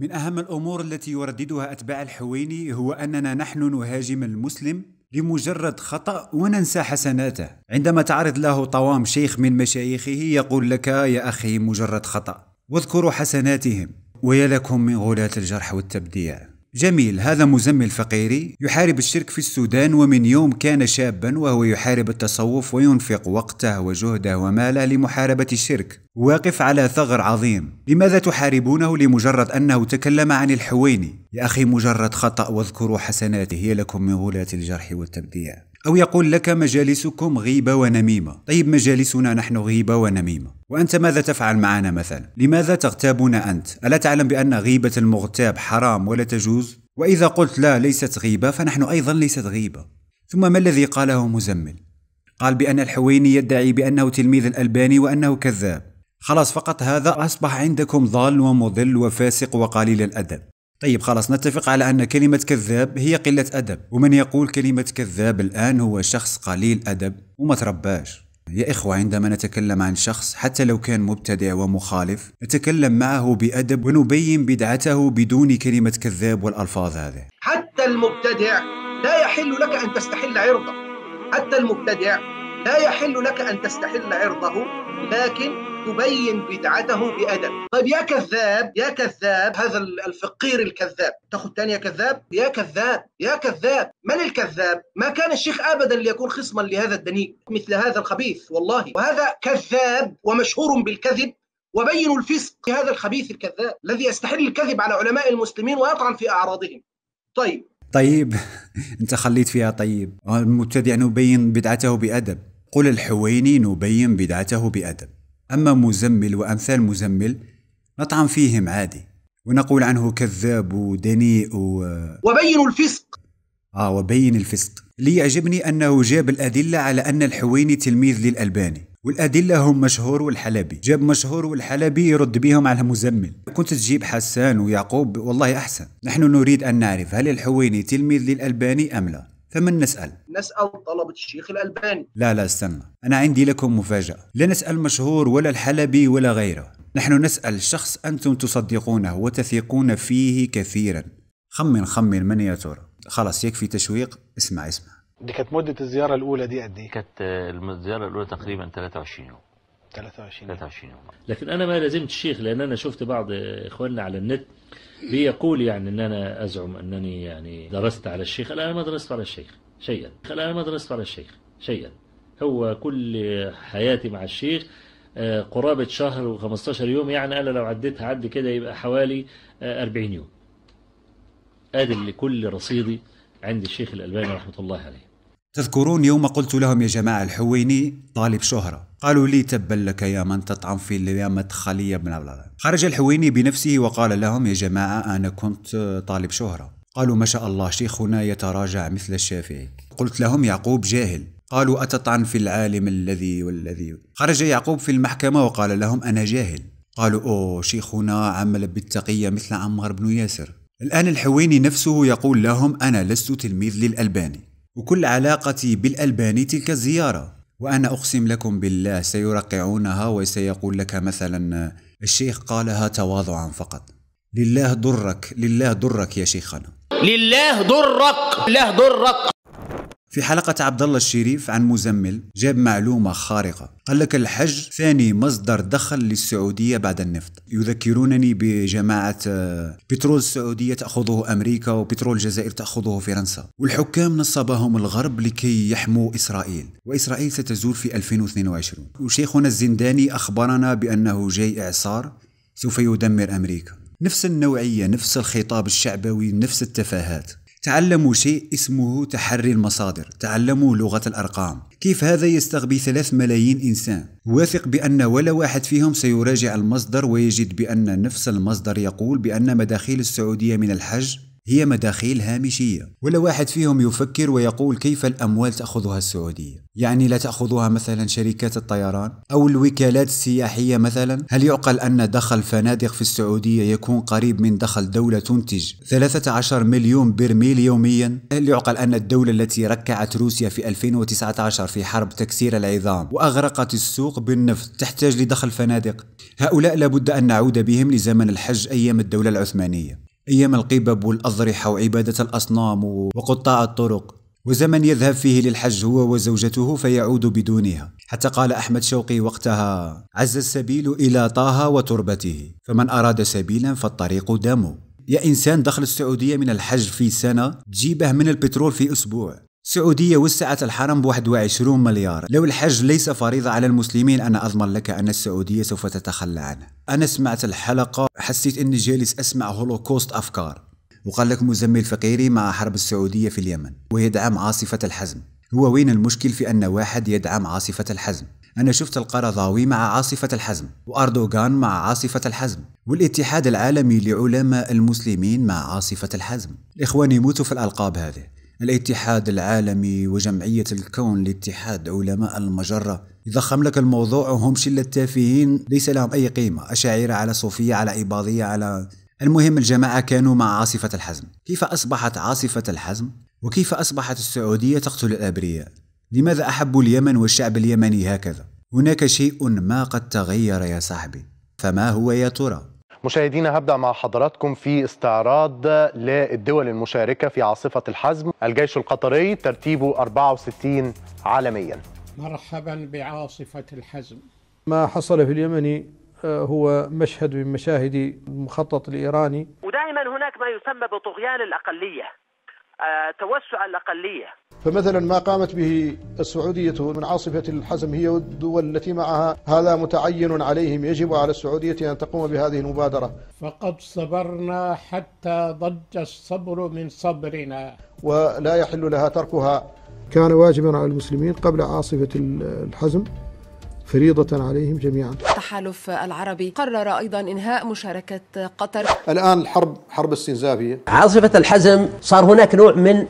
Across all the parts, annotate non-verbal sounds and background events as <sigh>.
من أهم الأمور التي يرددها أتباع الحويني هو أننا نحن نهاجم المسلم لمجرد خطأ وننسى حسناته عندما تعرض له طوام شيخ من مشايخه يقول لك يا أخي مجرد خطأ واذكروا حسناتهم ويا لكم من غلاة الجرح والتبديع جميل هذا مزمل الفقيري يحارب الشرك في السودان ومن يوم كان شابا وهو يحارب التصوف وينفق وقته وجهده وماله لمحاربة الشرك واقف على ثغر عظيم لماذا تحاربونه لمجرد أنه تكلم عن الحويني يا أخي مجرد خطأ واذكروا حسناته هي لكم من غلاة الجرح والتبديع أو يقول لك مجالسكم غيبة ونميمة طيب مجالسنا نحن غيبة ونميمة وأنت ماذا تفعل معنا مثلا؟ لماذا تغتابنا أنت؟ ألا تعلم بأن غيبة المغتاب حرام ولا تجوز؟ وإذا قلت لا ليست غيبة فنحن أيضا ليست غيبة ثم ما الذي قاله مزمل؟ قال بأن الحويني يدعي بأنه تلميذ الألباني وأنه كذاب خلاص فقط هذا أصبح عندكم ضال ومضل وفاسق وقليل الأدب طيب خلاص نتفق على أن كلمة كذاب هي قلة أدب ومن يقول كلمة كذاب الآن هو شخص قليل أدب وما ترباش يا إخوة عندما نتكلم عن شخص حتى لو كان مبتدع ومخالف نتكلم معه بأدب ونبين بدعته بدون كلمة كذاب والألفاظ هذه حتى المبتدع لا يحل لك أن تستحل عرضه حتى المبتدع لا يحل لك أن تستحل عرضه لكن تبين بدعته بأدب طيب يا كذاب يا كذاب هذا الفقير الكذاب تاخذ ثاني يا كذاب يا كذاب يا كذاب من الكذاب ما كان الشيخ أبدا ليكون خصما لهذا الدنيء مثل هذا الخبيث والله وهذا كذاب ومشهور بالكذب وبينوا الفسق هذا الخبيث الكذاب الذي يستحل الكذب على علماء المسلمين ويطعن في أعراضهم طيب طيب <laughs> انت خليت فيها طيب المبتدع نبين بدعته بأدب قل الحويني نبين بدعته بأدب أما مزمل وأمثال مزمل نطعن فيهم عادي ونقول عنه كذاب ودنيء و... وبين الفسق آه وبين الفسق اللي يعجبني أنه جاب الأدلة على أن الحويني تلميذ للألباني والأدلة هم مشهور والحلبي جاب مشهور والحلبي يرد بهم على مزمل كنت تجيب حسان ويعقوب والله أحسن نحن نريد أن نعرف هل الحويني تلميذ للألباني أم لا فمن نسأل؟ نسأل طلبة الشيخ الألباني لا لا استنى أنا عندي لكم مفاجأة لا نسأل مشهور ولا الحلبي ولا غيره نحن نسأل شخص أنتم تصدقونه وتثقون فيه كثيرا خمن خمن من يا ترى خلاص يكفي تشويق اسمع اسمع دي كانت مدة الزيارة الأولى دي قد إيه؟ كانت آه، الزيارة الأولى تقريبا 23 يوم 23 23 يوم لكن انا ما لزمت الشيخ لان انا شفت بعض اخواننا على النت بيقول يعني ان انا ازعم انني يعني درست على الشيخ لا انا ما درست على الشيخ شيئا لا انا ما درست على الشيخ شيئا هو كل حياتي مع الشيخ آه، قرابة شهر و15 يوم يعني أنا لو عديتها عد كده يبقى حوالي 40 آه، يوم اللي كل رصيدي عند الشيخ الألباني رحمة الله عليه تذكرون يوم قلت لهم يا جماعة الحويني طالب شهرة قالوا لي تبا لك يا من تطعن في الليام خلية بلا بلا خرج الحويني بنفسه وقال لهم يا جماعة أنا كنت طالب شهرة قالوا ما شاء الله شيخنا يتراجع مثل الشافعي قلت لهم يعقوب جاهل قالوا أتطعن في العالم الذي والذي خرج يعقوب في المحكمة وقال لهم أنا جاهل قالوا أوه شيخنا عمل بالتقية مثل عمار بن ياسر الآن الحويني نفسه يقول لهم أنا لست تلميذ للألباني وكل علاقتي بالألباني تلك الزيارة وأنا أقسم لكم بالله سيرقعونها وسيقول لك مثلا الشيخ قالها تواضعا فقط لله ضرك لله ضرك يا شيخنا لله ضرك لله ضرك في حلقة عبد الله الشريف عن مزمل جاب معلومة خارقة قال لك الحج ثاني مصدر دخل للسعودية بعد النفط يذكرونني بجماعة آه، بترول السعودية تأخذه أمريكا وبترول الجزائر تأخذه فرنسا والحكام نصبهم الغرب لكي يحموا إسرائيل وإسرائيل ستزور في 2022 وشيخنا الزنداني أخبرنا بأنه جاي إعصار سوف يدمر أمريكا نفس النوعية نفس الخطاب الشعبوي نفس التفاهات تعلموا شيء اسمه تحري المصادر تعلموا لغة الأرقام كيف هذا يستغبي ثلاث ملايين إنسان واثق بأن ولا واحد فيهم سيراجع المصدر ويجد بأن نفس المصدر يقول بأن مداخيل السعودية من الحج هي مداخيل هامشية ولا واحد فيهم يفكر ويقول كيف الأموال تأخذها السعودية يعني لا تأخذها مثلا شركات الطيران أو الوكالات السياحية مثلا هل يعقل أن دخل فنادق في السعودية يكون قريب من دخل دولة تنتج 13 مليون برميل يوميا هل يعقل أن الدولة التي ركعت روسيا في 2019 في حرب تكسير العظام وأغرقت السوق بالنفط تحتاج لدخل فنادق هؤلاء لابد أن نعود بهم لزمن الحج أيام الدولة العثمانية أيام القبب والأضرحة وعبادة الأصنام وقطاع الطرق وزمن يذهب فيه للحج هو وزوجته فيعود بدونها حتى قال أحمد شوقي وقتها عز السبيل إلى طه وتربته فمن أراد سبيلا فالطريق دمه يا إنسان دخل السعودية من الحج في سنة تجيبه من البترول في أسبوع السعودية وسعت الحرم ب 21 مليار لو الحج ليس فريضة على المسلمين أنا أضمن لك أن السعودية سوف تتخلى عنه أنا سمعت الحلقة حسيت أني جالس أسمع هولوكوست أفكار وقال لك مزمل فقيري مع حرب السعودية في اليمن ويدعم عاصفة الحزم هو وين المشكل في أن واحد يدعم عاصفة الحزم أنا شفت القرضاوي مع عاصفة الحزم وأردوغان مع عاصفة الحزم والاتحاد العالمي لعلماء المسلمين مع عاصفة الحزم الإخوان يموتوا في الألقاب هذه الاتحاد العالمي وجمعية الكون لاتحاد علماء المجرة يضخم لك الموضوع وهم شلة تافهين ليس لهم أي قيمة أشاعرة على صوفية على إباضية على المهم الجماعة كانوا مع عاصفة الحزم كيف أصبحت عاصفة الحزم؟ وكيف أصبحت السعودية تقتل الأبرياء؟ لماذا أحب اليمن والشعب اليمني هكذا؟ هناك شيء ما قد تغير يا صاحبي فما هو يا ترى؟ مشاهدينا هبدأ مع حضراتكم في استعراض للدول المشاركة في عاصفة الحزم الجيش القطري ترتيبه 64 عالميا مرحبا بعاصفة الحزم ما حصل في اليمن آه، هو مشهد من مشاهد المخطط الإيراني ودائما هناك ما يسمى بطغيان الأقلية آه، توسع الأقلية فمثلا ما قامت به السعودية من عاصفة الحزم هي والدول التي معها هذا متعين عليهم يجب على السعودية أن تقوم بهذه المبادرة فقد صبرنا حتى ضج الصبر من صبرنا ولا يحل لها تركها كان واجبا على المسلمين قبل عاصفة الحزم فريضة عليهم جميعا التحالف العربي قرر أيضا إنهاء مشاركة قطر الآن الحرب حرب استنزافية عاصفة الحزم صار هناك نوع من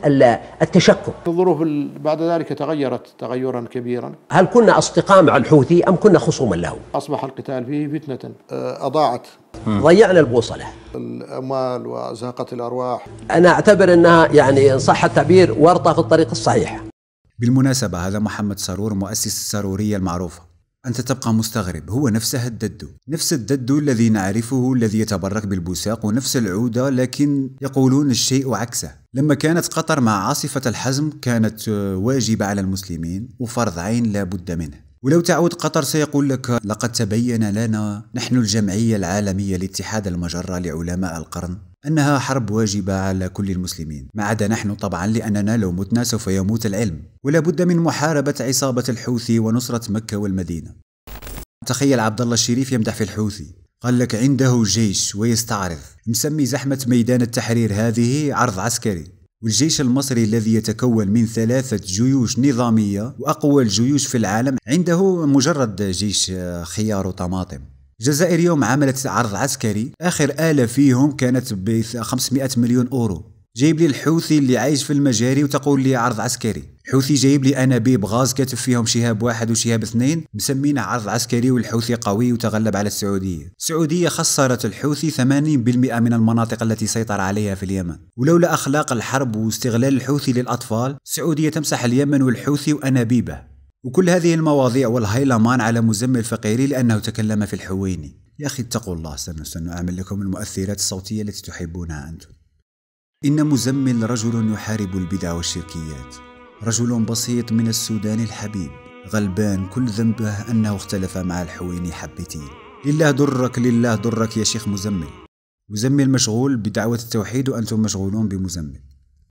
التشكك الظروف بعد ذلك تغيرت تغيرا كبيرا هل كنا أصدقاء مع الحوثي أم كنا خصوما له أصبح القتال فيه فتنة آه، أضاعت ضيعنا البوصلة الأموال وزهقة الأرواح أنا أعتبر أنها يعني إن صح التعبير ورطة في الطريق الصحيح بالمناسبة هذا محمد سرور مؤسس السرورية المعروفة أنت تبقى مستغرب هو نفسه الددو نفس الددو الذي نعرفه الذي يتبرك بالبساق ونفس العودة لكن يقولون الشيء عكسه لما كانت قطر مع عاصفة الحزم كانت آه، واجبة على المسلمين وفرض عين لا بد منه ولو تعود قطر سيقول لك لقد تبين لنا نحن الجمعية العالمية لاتحاد المجرة لعلماء القرن أنها حرب واجبة على كل المسلمين ما عدا نحن طبعا لأننا لو متنا سوف يموت العلم ولا بد من محاربة عصابة الحوثي ونصرة مكة والمدينة تخيل عبد الله الشريف يمدح في الحوثي قال لك عنده جيش ويستعرض مسمي زحمة ميدان التحرير هذه عرض عسكري والجيش المصري الذي يتكون من ثلاثة جيوش نظامية وأقوى الجيوش في العالم عنده مجرد جيش خيار وطماطم الجزائر يوم عملت عرض عسكري آخر آلة فيهم كانت ب 500 مليون أورو جايب لي الحوثي اللي عايش في المجاري وتقول لي عرض عسكري الحوثي جايب لي انابيب غاز كاتب فيهم شهاب واحد وشهاب اثنين مسمينا عرض عسكري والحوثي قوي وتغلب على السعوديه السعوديه خسرت الحوثي 80% من المناطق التي سيطر عليها في اليمن ولولا اخلاق الحرب واستغلال الحوثي للاطفال السعوديه تمسح اليمن والحوثي وانابيبه وكل هذه المواضيع والهيلمان على مزمل الفقيري لأنه تكلم في الحويني يا أخي اتقوا الله سنعمل أعمل لكم المؤثرات الصوتية التي تحبونها أنتم إن مزمل رجل يحارب البدع والشركيات رجل بسيط من السودان الحبيب غلبان كل ذنبه أنه اختلف مع الحويني حبتين لله درك لله درك يا شيخ مزمل مزمل مشغول بدعوة التوحيد وأنتم مشغولون بمزمل